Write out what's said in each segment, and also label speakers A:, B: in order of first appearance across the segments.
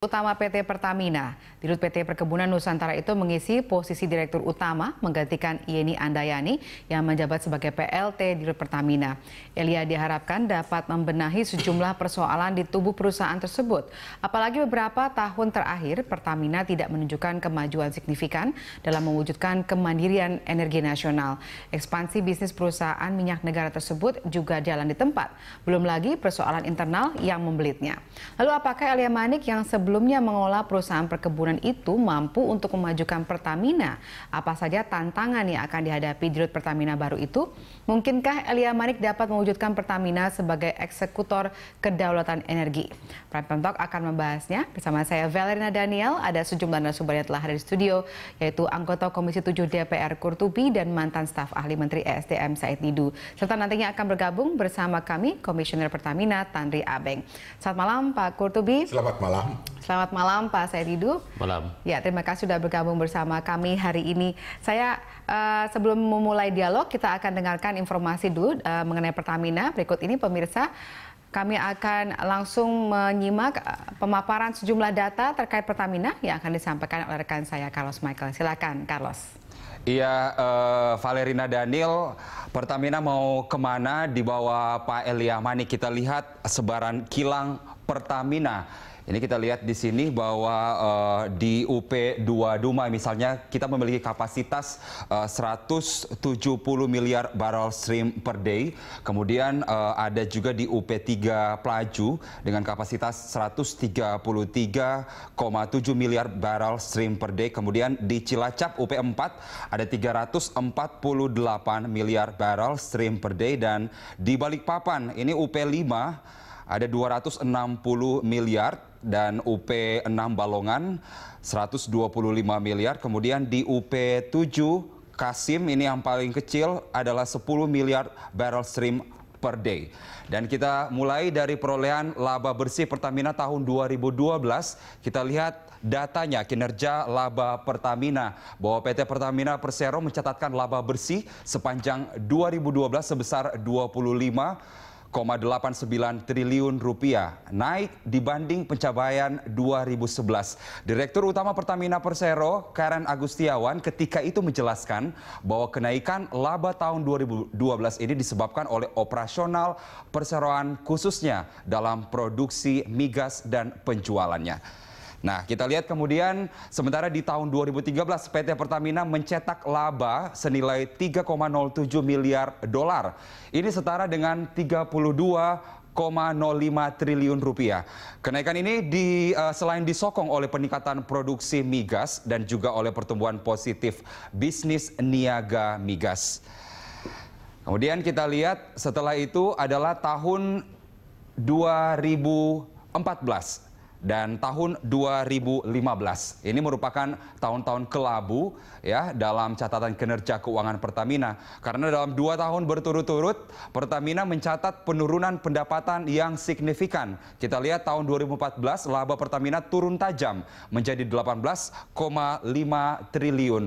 A: Utama PT Pertamina, Dirut PT Perkebunan Nusantara itu mengisi posisi Direktur Utama menggantikan Yeni Andayani yang menjabat sebagai PLT Dirut Pertamina. Elia diharapkan dapat membenahi sejumlah persoalan di tubuh perusahaan tersebut. Apalagi beberapa tahun terakhir Pertamina tidak menunjukkan kemajuan signifikan dalam mewujudkan kemandirian energi nasional. Ekspansi bisnis perusahaan minyak negara tersebut juga jalan di tempat. Belum lagi persoalan internal yang membelitnya. Lalu apakah Elia Manik yang sebelum sebelumnya mengolah perusahaan perkebunan itu mampu untuk memajukan Pertamina. Apa saja tantangan yang akan dihadapi dirut Pertamina baru itu? Mungkinkah Elia Manik dapat mewujudkan Pertamina sebagai eksekutor kedaulatan energi? Pemtok akan membahasnya bersama saya Valerina Daniel. Ada sejumlah narasumber yang telah hadir di studio, yaitu anggota Komisi 7 DPR Kurtubi dan mantan staf ahli Menteri ESDM Said Didu. Serta nantinya akan bergabung bersama kami Komisioner Pertamina Tanri Abeng. Selamat malam Pak Kurtubi. Selamat malam. Selamat malam Pak Said Idu. Malam. Ya, terima kasih sudah bergabung bersama kami hari ini. Saya uh, sebelum memulai dialog kita akan dengarkan informasi dulu uh, mengenai Pertamina. Berikut ini pemirsa kami akan langsung menyimak eh, pemaparan sejumlah data terkait Pertamina yang akan disampaikan oleh rekan saya Carlos Michael. Silakan Carlos.
B: Iya, uh, Valerina Daniel, Pertamina mau kemana di bawah Pak Elia Mani? Kita lihat sebaran kilang Pertamina ini kita lihat di sini bahwa uh, di UP2 Duma misalnya kita memiliki kapasitas eh, uh, 170 miliar barrel stream per day. Kemudian uh, ada juga di UP3 Pelaju dengan kapasitas 133,7 miliar barrel stream per day. Kemudian di Cilacap UP4 ada 348 miliar barrel stream per day dan di Balikpapan ini UP5 ada 260 miliar dan UP 6 Balongan 125 miliar, kemudian di UP 7 Kasim ini yang paling kecil adalah 10 miliar barrel stream per day. Dan kita mulai dari perolehan laba bersih Pertamina tahun 2012. Kita lihat datanya kinerja laba Pertamina bahwa PT Pertamina Persero mencatatkan laba bersih sepanjang 2012 sebesar 25 1,89 triliun rupiah, naik dibanding pencapaian 2011. Direktur Utama Pertamina Persero, Karen Agustiawan, ketika itu menjelaskan bahwa kenaikan laba tahun 2012 ini disebabkan oleh operasional perseroan khususnya dalam produksi migas dan penjualannya. Nah, kita lihat kemudian sementara di tahun 2013 PT Pertamina mencetak laba senilai 3,07 miliar dolar. Ini setara dengan 32 1,05 triliun rupiah. Kenaikan ini di, uh, selain disokong oleh peningkatan produksi migas dan juga oleh pertumbuhan positif bisnis niaga migas. Kemudian kita lihat setelah itu adalah tahun 2014 dan tahun 2015. Ini merupakan tahun-tahun kelabu ya dalam catatan kinerja keuangan Pertamina karena dalam dua tahun berturut-turut Pertamina mencatat penurunan pendapatan yang signifikan. Kita lihat tahun 2014 laba Pertamina turun tajam menjadi 18,5 triliun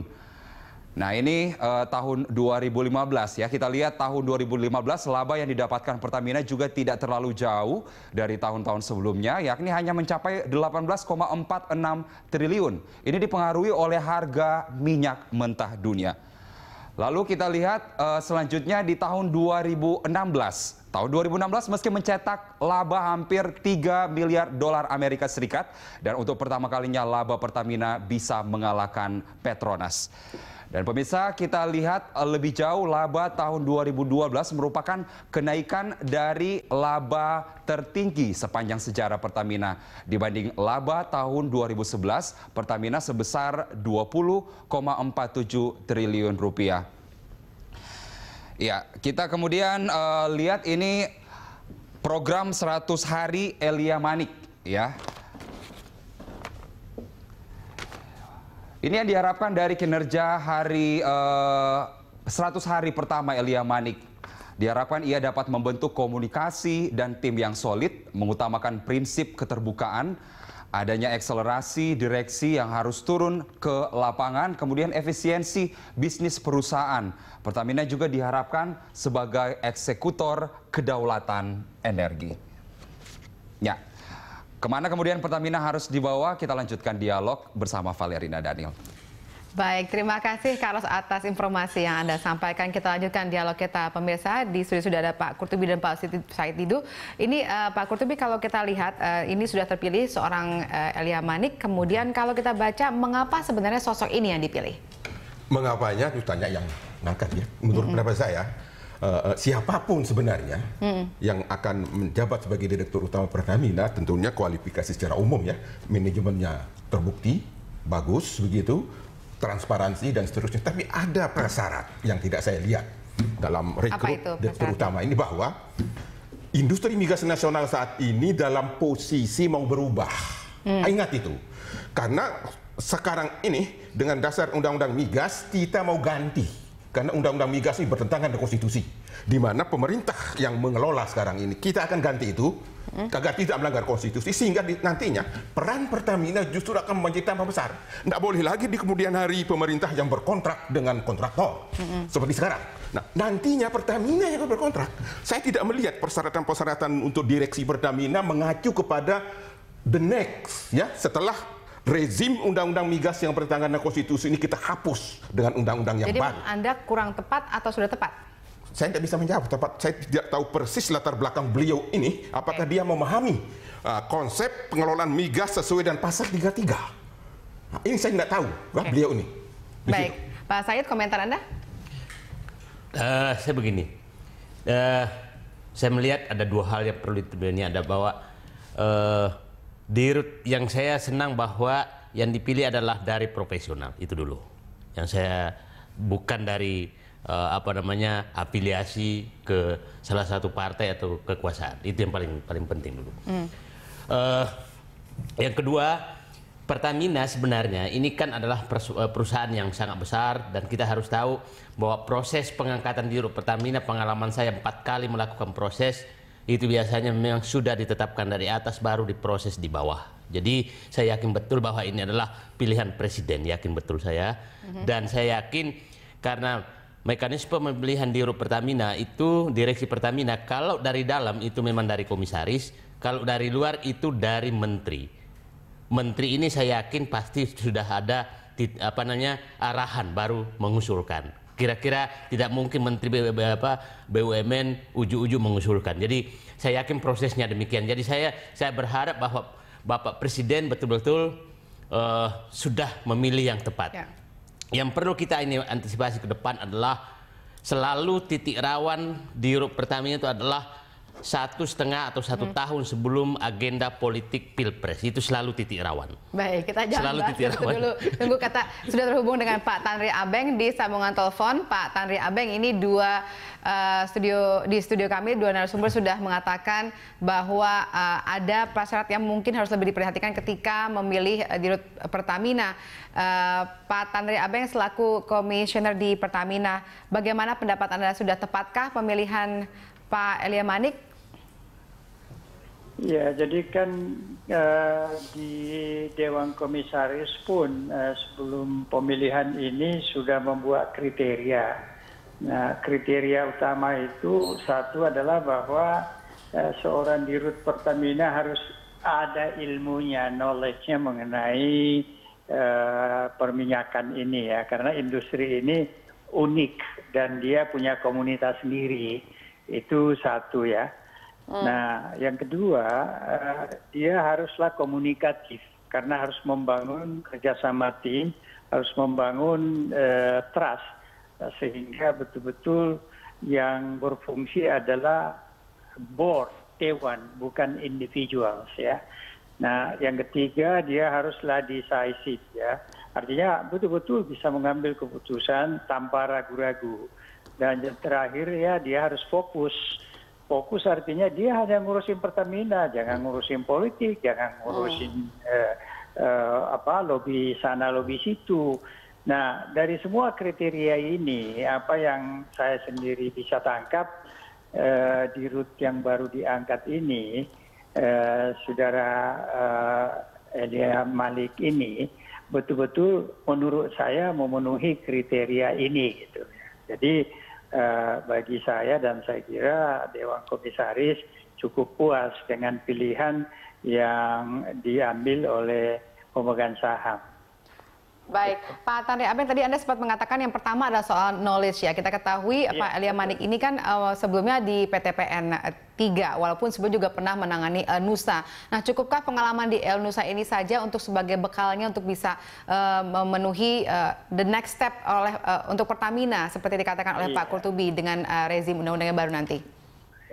B: Nah ini uh, tahun 2015 ya, kita lihat tahun 2015 laba yang didapatkan Pertamina juga tidak terlalu jauh dari tahun-tahun sebelumnya, yakni hanya mencapai 18,46 triliun. Ini dipengaruhi oleh harga minyak mentah dunia. Lalu kita lihat uh, selanjutnya di tahun 2016. Tahun 2016 meski mencetak laba hampir 3 miliar dolar Amerika Serikat dan untuk pertama kalinya laba Pertamina bisa mengalahkan Petronas. Dan pemirsa kita lihat eh, lebih jauh laba tahun 2012 merupakan kenaikan dari laba tertinggi sepanjang sejarah Pertamina. Dibanding laba tahun 2011, Pertamina sebesar 20,47 triliun rupiah. Ya, kita kemudian uh, lihat ini program 100 hari Elia Manik ya. Ini yang diharapkan dari kinerja hari uh, eh, 100 hari pertama Elia Manik. Diharapkan ia dapat membentuk komunikasi dan tim yang solid, mengutamakan prinsip keterbukaan, adanya akselerasi direksi yang harus turun ke lapangan, kemudian efisiensi bisnis perusahaan. Pertamina juga diharapkan sebagai eksekutor kedaulatan energi. Ya. Kemana kemudian Pertamina harus dibawa? Kita lanjutkan dialog bersama Valerina Daniel.
A: Baik, terima kasih Carlos atas informasi yang Anda sampaikan. Kita lanjutkan dialog kita pemirsa. Di studi sudah ada Pak Kurtubi dan Pak Said Didu. Ini uh, Pak Kurtubi kalau kita lihat uh, ini sudah terpilih seorang uh, Elia Manik. Kemudian kalau kita baca mengapa sebenarnya sosok ini yang dipilih?
C: Mengapanya itu tanya yang ngangkat ya. Menurut mm -hmm. pendapat saya, uh, siapapun sebenarnya hmm. yang akan menjabat sebagai direktur utama Pertamina tentunya kualifikasi secara umum ya manajemennya terbukti bagus begitu transparansi dan seterusnya tapi ada prasyarat yang tidak saya lihat dalam rekrut direktur utama ini bahwa industri migas nasional saat ini dalam posisi mau berubah hmm. ingat itu karena sekarang ini dengan dasar undang-undang migas kita mau ganti karena undang-undang migas ini bertentangan dengan konstitusi. Di mana pemerintah yang mengelola sekarang ini, kita akan ganti itu agar tidak melanggar konstitusi sehingga di, nantinya peran Pertamina justru akan menjadi tambah besar. Tidak boleh lagi di kemudian hari pemerintah yang berkontrak dengan kontraktor hmm seperti sekarang. Nah, nantinya Pertamina yang akan berkontrak. Saya tidak melihat persyaratan-persyaratan untuk direksi Pertamina mengacu kepada the next ya setelah rezim undang-undang migas yang bertentangan dengan konstitusi ini kita hapus dengan undang-undang yang Jadi, baru.
A: Jadi Anda kurang tepat atau sudah tepat?
C: Saya tidak bisa menjawab tepat. Saya tidak tahu persis latar belakang beliau ini apakah okay. dia memahami uh, konsep pengelolaan migas sesuai dengan pasal 33. Nah, ini saya tidak tahu, okay. beliau ini.
A: Di Baik, situ. Pak Said, komentar Anda?
D: Uh, saya begini, uh, saya melihat ada dua hal yang perlu ditemukan. Ada bahwa uh, di yang saya senang bahwa yang dipilih adalah dari profesional itu dulu yang saya bukan dari uh, apa namanya afiliasi ke salah satu partai atau kekuasaan itu yang paling paling penting dulu Hmm. uh, yang kedua Pertamina sebenarnya ini kan adalah eh, perusahaan yang sangat besar dan kita harus tahu bahwa proses pengangkatan di Pertamina pengalaman saya empat kali melakukan proses itu biasanya memang sudah ditetapkan dari atas baru diproses di bawah. Jadi saya yakin betul bahwa ini adalah pilihan presiden, yakin betul saya. Mhm. Dan saya yakin karena mekanisme pemilihan di Rup Pertamina itu direksi Pertamina kalau dari dalam itu memang dari komisaris, kalau dari luar itu dari menteri. Menteri ini saya yakin pasti sudah ada apa namanya arahan baru mengusulkan Kira-kira tidak mungkin Menteri BUMN uju-uju mengusulkan. Jadi saya yakin prosesnya demikian. Jadi saya saya berharap bahwa Bapak Presiden betul-betul uh, sudah memilih yang tepat. Ya. Yang perlu kita ini antisipasi ke depan adalah selalu titik rawan di Pertamina itu adalah satu setengah atau satu hmm. tahun sebelum agenda politik pilpres itu selalu titik rawan.
A: Baik, kita jangan selalu titik rawan. dulu. Tunggu kata sudah terhubung dengan Pak Tanri Abeng di sambungan telepon. Pak Tanri Abeng ini dua uh, studio di studio kami dua narasumber sudah mengatakan bahwa uh, ada prasyarat yang mungkin harus lebih diperhatikan ketika memilih uh, eh, dirut Pertamina. Uh, Pak Tanri Abeng selaku komisioner di Pertamina, bagaimana pendapat Anda sudah tepatkah pemilihan Pak Elia Manik?
E: Ya, jadi kan uh, di Dewan Komisaris pun uh, sebelum pemilihan ini sudah membuat kriteria. Nah, kriteria utama itu satu adalah bahwa uh, seorang dirut Pertamina harus ada ilmunya, knowledge-nya mengenai uh, perminyakan ini ya, karena industri ini unik dan dia punya komunitas sendiri itu satu ya hmm. nah yang kedua eh, dia haruslah komunikatif karena harus membangun kerjasama tim harus membangun eh, trust sehingga betul-betul yang berfungsi adalah board dewan bukan individuals ya Nah, yang ketiga dia haruslah decisive ya. Artinya betul-betul bisa mengambil keputusan tanpa ragu-ragu dan yang terakhir ya dia harus fokus fokus artinya dia hanya ngurusin Pertamina jangan ngurusin politik jangan ngurusin hmm. eh, eh, apa lobby sana lobby situ nah dari semua kriteria ini apa yang saya sendiri bisa tangkap eh, di rut yang baru diangkat ini eh, saudara eh, Elia Malik ini betul-betul menurut saya memenuhi kriteria ini gitu jadi Eh, bagi saya dan saya kira dewan komisaris cukup puas dengan pilihan yang diambil oleh pemegang saham.
A: Baik, Pak Tanri Abeng tadi Anda sempat mengatakan yang pertama adalah soal knowledge ya. Kita ketahui ya. Pak Elia Manik ini kan uh, sebelumnya di PTPN tiga, walaupun sebelumnya juga pernah menangani El eh, Nusa. Nah, cukupkah pengalaman di El Nusa ini saja untuk sebagai bekalnya untuk bisa uh, memenuhi uh, the next step oleh uh, untuk Pertamina seperti dikatakan oleh iya. Pak Kurtubi dengan uh, rezim undang-undang yang baru nanti?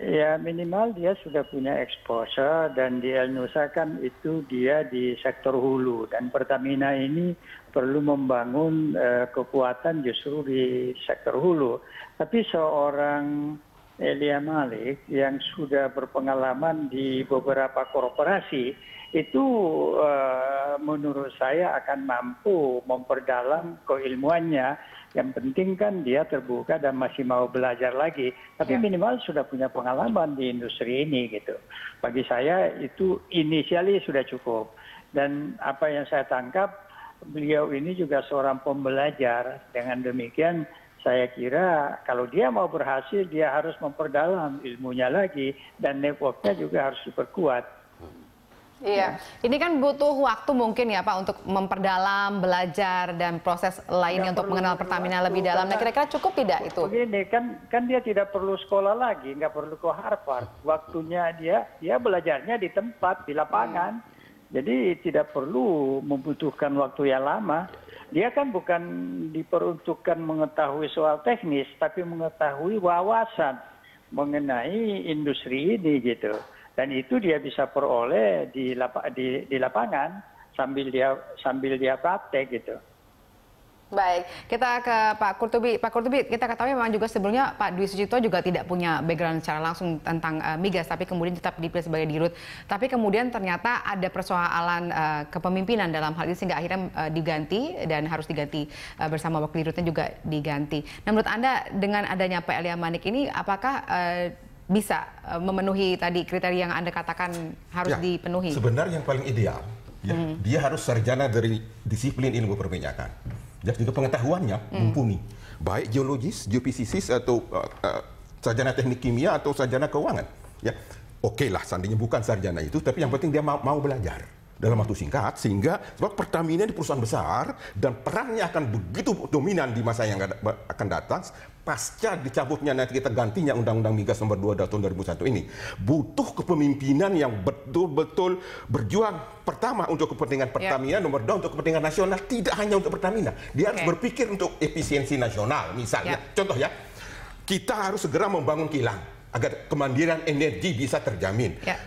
E: Ya minimal dia sudah punya exposure dan di El Nusa kan itu dia di sektor hulu dan Pertamina ini perlu membangun uh, kekuatan justru di sektor hulu. Tapi seorang elia malik yang sudah berpengalaman di beberapa korporasi itu eh, menurut saya akan mampu memperdalam keilmuannya yang penting kan dia terbuka dan masih mau belajar lagi tapi ya. minimal sudah punya pengalaman di industri ini gitu bagi saya itu inisialnya sudah cukup dan apa yang saya tangkap beliau ini juga seorang pembelajar dengan demikian saya kira kalau dia mau berhasil dia harus memperdalam ilmunya lagi dan networknya juga harus diperkuat.
A: Iya, ini kan butuh waktu mungkin ya Pak untuk memperdalam, belajar dan proses lainnya untuk mengenal Pertamina waktu, lebih dalam. Nah, kira-kira cukup tidak itu? Begini kan
E: kan dia tidak perlu sekolah lagi, nggak perlu ke Harvard. Waktunya dia dia belajarnya di tempat di lapangan. Hmm jadi tidak perlu membutuhkan waktu yang lama dia kan bukan diperuntukkan mengetahui soal teknis tapi mengetahui wawasan mengenai industri ini gitu dan itu dia bisa peroleh di, lapangan sambil dia sambil dia praktek gitu
A: Baik, kita ke Pak Kurtubi. Pak Kurtubi, kita ketahui memang juga sebelumnya Pak Dwi Sucipto juga tidak punya background secara langsung tentang uh, migas, tapi kemudian tetap dipilih sebagai dirut. Tapi kemudian ternyata ada persoalan uh, kepemimpinan dalam hal ini sehingga akhirnya uh, diganti dan harus diganti uh, bersama wakil dirutnya juga diganti. Nah, menurut Anda dengan adanya Pak Elia Manik ini, apakah uh, bisa uh, memenuhi tadi kriteria yang Anda katakan harus ya, dipenuhi? Sebenarnya
C: yang paling ideal, ya, hmm. dia harus sarjana dari disiplin ilmu perminyakan dan juga pengetahuannya hmm. mumpuni baik geologis, geofisikis atau uh, uh, sarjana teknik kimia atau sarjana keuangan ya oke lah seandainya bukan sarjana itu tapi yang penting dia mau, mau belajar dalam waktu singkat sehingga sebab Pertamina di perusahaan besar dan perannya akan begitu dominan di masa yang akan datang pasca dicabutnya nanti kita gantinya Undang-Undang Migas Nomor 2 tahun 2001 ini butuh kepemimpinan yang betul-betul berjuang pertama untuk kepentingan ya. Pertamina, yeah. nomor dua untuk kepentingan nasional, tidak hanya untuk Pertamina. Dia okay. harus berpikir untuk efisiensi nasional misalnya. Yeah. Contoh ya, kita harus segera membangun kilang agar kemandirian energi bisa terjamin. Yeah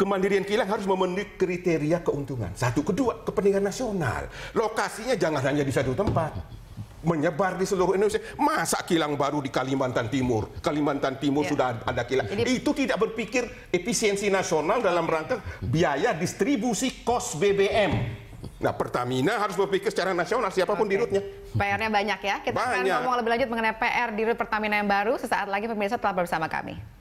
C: kemandirian kilang harus memenuhi kriteria keuntungan. Satu, kedua, kepentingan nasional. Lokasinya jangan hanya di satu tempat menyebar di seluruh Indonesia. Masa kilang baru di Kalimantan Timur? Kalimantan Timur ya. sudah ada kilang. Jadi, itu tidak berpikir efisiensi nasional dalam rangka biaya distribusi kos BBM. Nah, Pertamina harus berpikir secara nasional siapapun okay. dirutnya.
A: PR-nya banyak ya. Kita banyak. akan ngomong lebih lanjut mengenai PR dirut Pertamina yang baru sesaat lagi pemirsa tetap bersama kami.